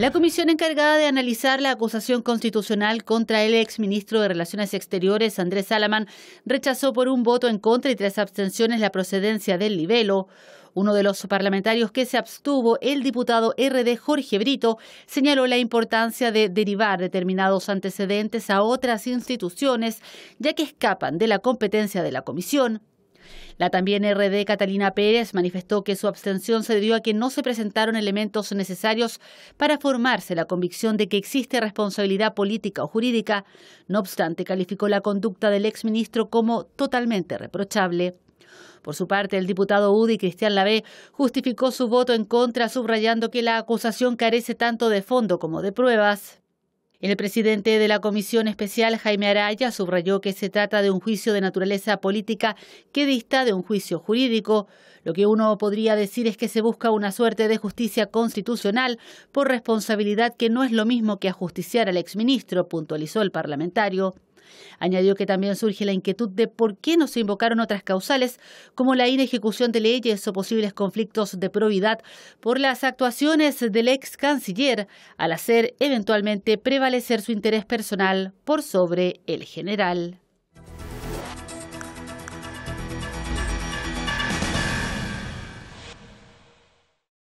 La comisión encargada de analizar la acusación constitucional contra el exministro de Relaciones Exteriores, Andrés Salaman, rechazó por un voto en contra y tres abstenciones la procedencia del libelo. Uno de los parlamentarios que se abstuvo, el diputado RD Jorge Brito, señaló la importancia de derivar determinados antecedentes a otras instituciones, ya que escapan de la competencia de la comisión. La también RD Catalina Pérez manifestó que su abstención se debió a que no se presentaron elementos necesarios para formarse la convicción de que existe responsabilidad política o jurídica. No obstante, calificó la conducta del exministro como totalmente reprochable. Por su parte, el diputado UDI Cristian Labé justificó su voto en contra subrayando que la acusación carece tanto de fondo como de pruebas. El presidente de la Comisión Especial, Jaime Araya, subrayó que se trata de un juicio de naturaleza política que dista de un juicio jurídico. Lo que uno podría decir es que se busca una suerte de justicia constitucional por responsabilidad que no es lo mismo que ajusticiar al exministro, puntualizó el parlamentario. Añadió que también surge la inquietud de por qué no se invocaron otras causales como la inejecución de leyes o posibles conflictos de probidad por las actuaciones del ex canciller al hacer eventualmente prevalecer su interés personal por sobre el general.